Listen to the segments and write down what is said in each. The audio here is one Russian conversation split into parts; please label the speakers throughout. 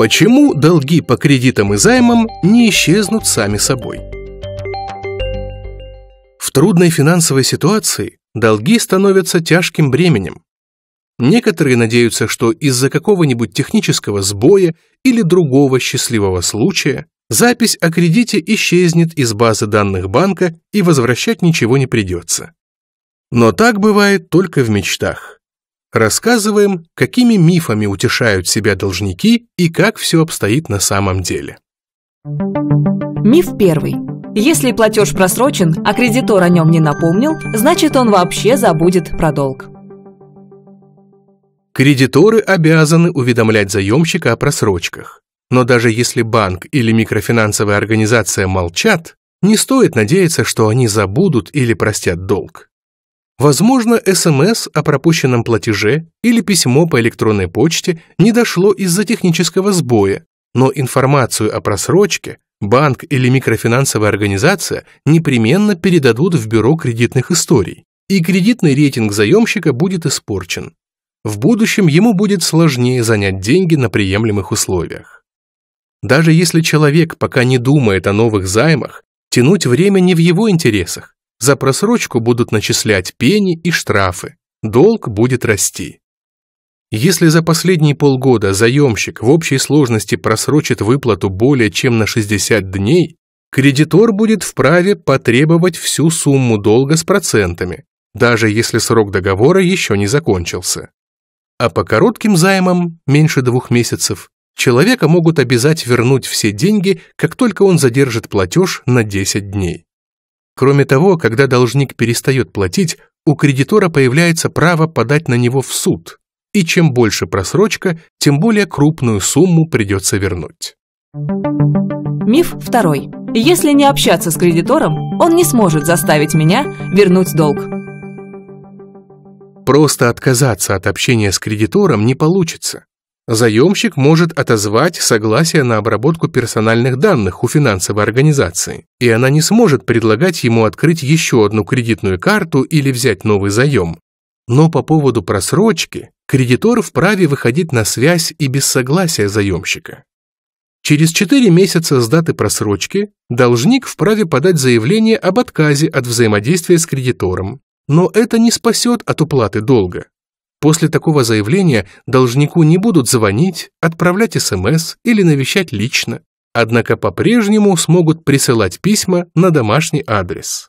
Speaker 1: Почему долги по кредитам и займам не исчезнут сами собой? В трудной финансовой ситуации долги становятся тяжким бременем. Некоторые надеются, что из-за какого-нибудь технического сбоя или другого счастливого случая запись о кредите исчезнет из базы данных банка и возвращать ничего не придется. Но так бывает только в мечтах. Рассказываем, какими мифами утешают себя должники и как все обстоит на самом деле.
Speaker 2: Миф первый. Если платеж просрочен, а кредитор о нем не напомнил, значит он вообще забудет про долг.
Speaker 1: Кредиторы обязаны уведомлять заемщика о просрочках. Но даже если банк или микрофинансовая организация молчат, не стоит надеяться, что они забудут или простят долг. Возможно, СМС о пропущенном платеже или письмо по электронной почте не дошло из-за технического сбоя, но информацию о просрочке банк или микрофинансовая организация непременно передадут в бюро кредитных историй, и кредитный рейтинг заемщика будет испорчен. В будущем ему будет сложнее занять деньги на приемлемых условиях. Даже если человек пока не думает о новых займах, тянуть время не в его интересах, за просрочку будут начислять пени и штрафы. Долг будет расти. Если за последние полгода заемщик в общей сложности просрочит выплату более чем на 60 дней, кредитор будет вправе потребовать всю сумму долга с процентами, даже если срок договора еще не закончился. А по коротким займам, меньше двух месяцев, человека могут обязать вернуть все деньги, как только он задержит платеж на 10 дней. Кроме того, когда должник перестает платить, у кредитора появляется право подать на него в суд, и чем больше просрочка, тем более крупную сумму придется вернуть.
Speaker 2: Миф второй. Если не общаться с кредитором, он не сможет заставить меня вернуть долг.
Speaker 1: Просто отказаться от общения с кредитором не получится. Заемщик может отозвать согласие на обработку персональных данных у финансовой организации, и она не сможет предлагать ему открыть еще одну кредитную карту или взять новый заем. Но по поводу просрочки кредитор вправе выходить на связь и без согласия заемщика. Через 4 месяца с даты просрочки должник вправе подать заявление об отказе от взаимодействия с кредитором, но это не спасет от уплаты долга, После такого заявления должнику не будут звонить, отправлять СМС или навещать лично, однако по-прежнему смогут присылать письма на домашний адрес.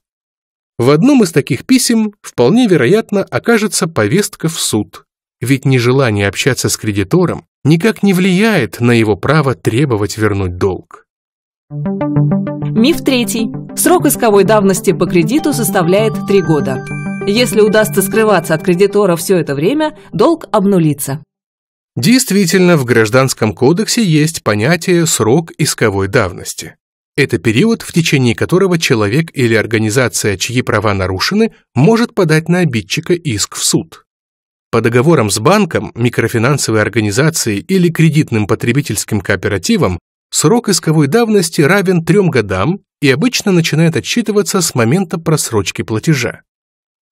Speaker 1: В одном из таких писем вполне вероятно окажется повестка в суд, ведь нежелание общаться с кредитором никак не влияет на его право требовать вернуть долг.
Speaker 2: Миф третий. Срок исковой давности по кредиту составляет 3 года. Если удастся скрываться от кредитора все это время, долг обнулится.
Speaker 1: Действительно, в Гражданском кодексе есть понятие «срок исковой давности». Это период, в течение которого человек или организация, чьи права нарушены, может подать на обидчика иск в суд. По договорам с банком, микрофинансовой организацией или кредитным потребительским кооперативом срок исковой давности равен трем годам и обычно начинает отсчитываться с момента просрочки платежа.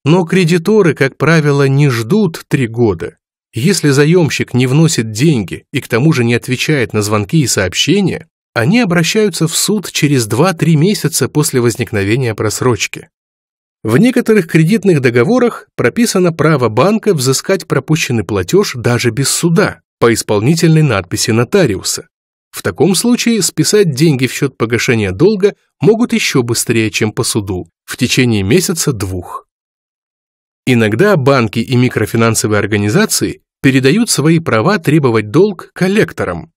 Speaker 1: Но кредиторы, как правило, не ждут три года. Если заемщик не вносит деньги и к тому же не отвечает на звонки и сообщения, они обращаются в суд через 2-3 месяца после возникновения просрочки. В некоторых кредитных договорах прописано право банка взыскать пропущенный платеж даже без суда по исполнительной надписи нотариуса. В таком случае списать деньги в счет погашения долга могут еще быстрее, чем по суду, в течение месяца-двух. Иногда банки и микрофинансовые организации передают свои права требовать долг коллекторам.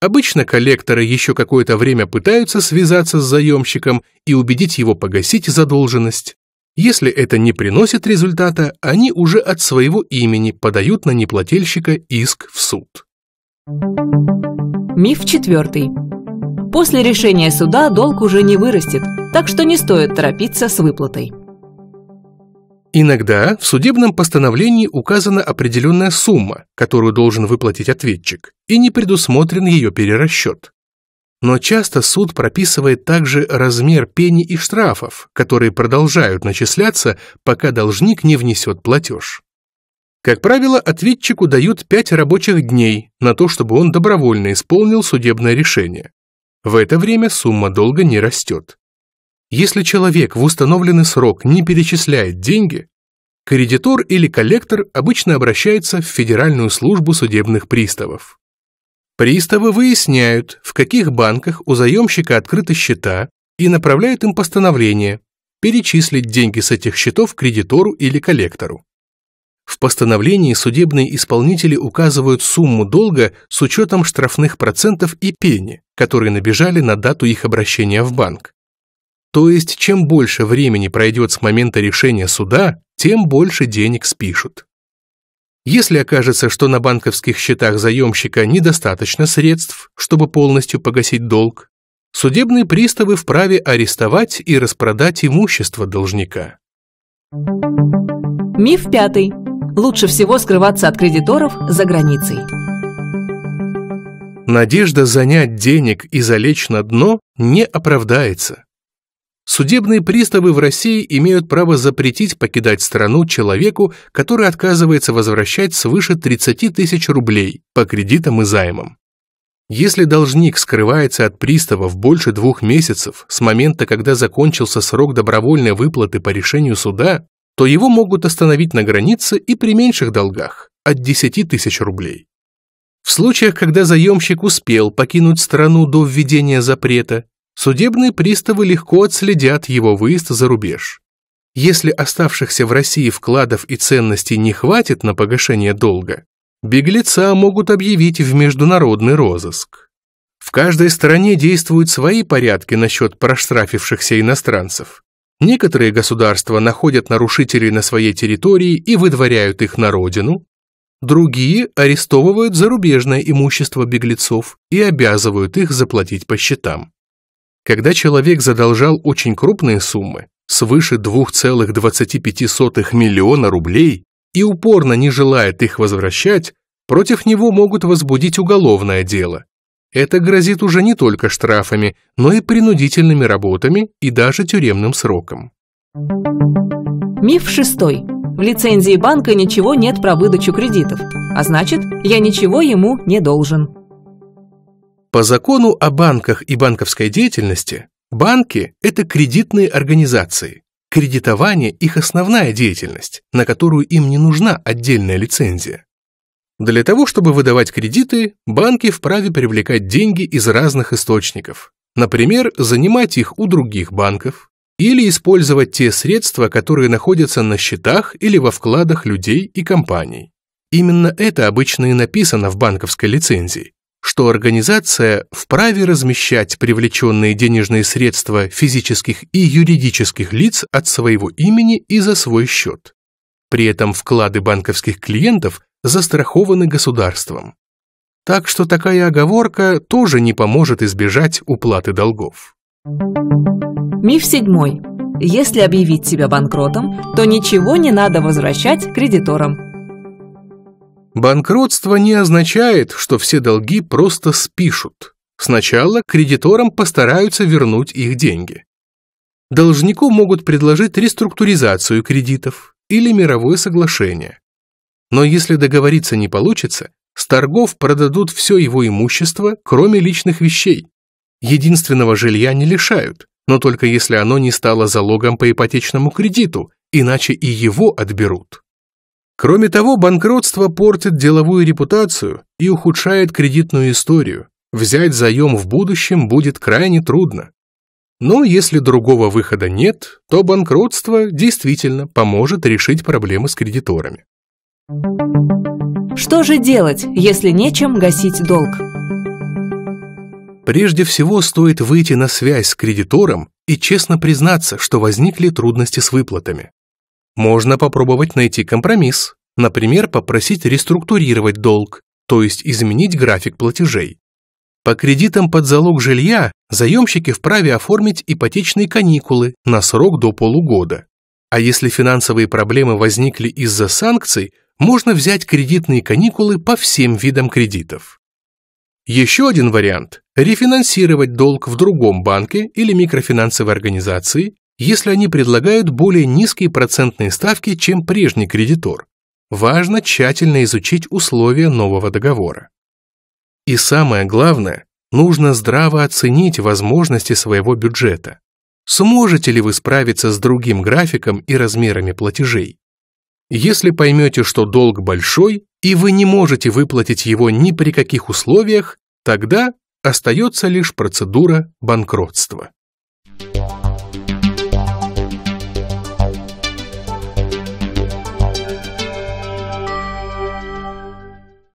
Speaker 1: Обычно коллекторы еще какое-то время пытаются связаться с заемщиком и убедить его погасить задолженность. Если это не приносит результата, они уже от своего имени подают на неплательщика иск в суд.
Speaker 2: Миф четвертый. После решения суда долг уже не вырастет, так что не стоит торопиться с выплатой.
Speaker 1: Иногда в судебном постановлении указана определенная сумма, которую должен выплатить ответчик, и не предусмотрен ее перерасчет. Но часто суд прописывает также размер пени и штрафов, которые продолжают начисляться, пока должник не внесет платеж. Как правило, ответчику дают 5 рабочих дней на то, чтобы он добровольно исполнил судебное решение. В это время сумма долга не растет. Если человек в установленный срок не перечисляет деньги, кредитор или коллектор обычно обращается в Федеральную службу судебных приставов. Приставы выясняют, в каких банках у заемщика открыты счета и направляют им постановление перечислить деньги с этих счетов кредитору или коллектору. В постановлении судебные исполнители указывают сумму долга с учетом штрафных процентов и пени, которые набежали на дату их обращения в банк. То есть, чем больше времени пройдет с момента решения суда, тем больше денег спишут. Если окажется, что на банковских счетах заемщика недостаточно средств, чтобы полностью погасить долг, судебные приставы вправе арестовать и распродать имущество должника.
Speaker 2: Миф пятый. Лучше всего скрываться от кредиторов за границей.
Speaker 1: Надежда занять денег и залечь на дно не оправдается. Судебные приставы в России имеют право запретить покидать страну человеку, который отказывается возвращать свыше 30 тысяч рублей по кредитам и займам. Если должник скрывается от приставов больше двух месяцев с момента, когда закончился срок добровольной выплаты по решению суда, то его могут остановить на границе и при меньших долгах – от 10 тысяч рублей. В случаях, когда заемщик успел покинуть страну до введения запрета судебные приставы легко отследят его выезд за рубеж. Если оставшихся в России вкладов и ценностей не хватит на погашение долга, беглеца могут объявить в международный розыск. В каждой стране действуют свои порядки насчет проштрафившихся иностранцев. Некоторые государства находят нарушителей на своей территории и выдворяют их на родину, другие арестовывают зарубежное имущество беглецов и обязывают их заплатить по счетам. Когда человек задолжал очень крупные суммы, свыше 2,25 миллиона рублей, и упорно не желает их возвращать, против него могут возбудить уголовное дело. Это грозит уже не только штрафами, но и принудительными работами и даже тюремным сроком.
Speaker 2: Миф шестой. В лицензии банка ничего нет про выдачу кредитов, а значит, я ничего ему не должен.
Speaker 1: По закону о банках и банковской деятельности, банки – это кредитные организации. Кредитование – их основная деятельность, на которую им не нужна отдельная лицензия. Для того, чтобы выдавать кредиты, банки вправе привлекать деньги из разных источников. Например, занимать их у других банков или использовать те средства, которые находятся на счетах или во вкладах людей и компаний. Именно это обычно и написано в банковской лицензии, что организация вправе размещать привлеченные денежные средства физических и юридических лиц от своего имени и за свой счет. При этом вклады банковских клиентов застрахованы государством. Так что такая оговорка тоже не поможет избежать уплаты долгов.
Speaker 2: Миф седьмой. Если объявить себя банкротом, то ничего не надо возвращать кредиторам.
Speaker 1: Банкротство не означает, что все долги просто спишут. Сначала кредиторам постараются вернуть их деньги. Должнику могут предложить реструктуризацию кредитов или мировое соглашение. Но если договориться не получится, с торгов продадут все его имущество, кроме личных вещей. Единственного жилья не лишают, но только если оно не стало залогом по ипотечному кредиту, иначе и его отберут. Кроме того, банкротство портит деловую репутацию и ухудшает кредитную историю. Взять заем в будущем будет крайне трудно. Но если другого выхода нет, то банкротство действительно поможет решить проблемы с кредиторами. Что же
Speaker 2: делать, если нечем гасить долг?
Speaker 1: Прежде всего стоит выйти на связь с кредитором и честно признаться, что возникли трудности с выплатами. Можно попробовать найти компромисс, например, попросить реструктурировать долг, то есть изменить график платежей. По кредитам под залог жилья заемщики вправе оформить ипотечные каникулы на срок до полугода. А если финансовые проблемы возникли из-за санкций, можно взять кредитные каникулы по всем видам кредитов. Еще один вариант – рефинансировать долг в другом банке или микрофинансовой организации если они предлагают более низкие процентные ставки, чем прежний кредитор. Важно тщательно изучить условия нового договора. И самое главное, нужно здраво оценить возможности своего бюджета. Сможете ли вы справиться с другим графиком и размерами платежей? Если поймете, что долг большой, и вы не можете выплатить его ни при каких условиях, тогда остается лишь процедура банкротства.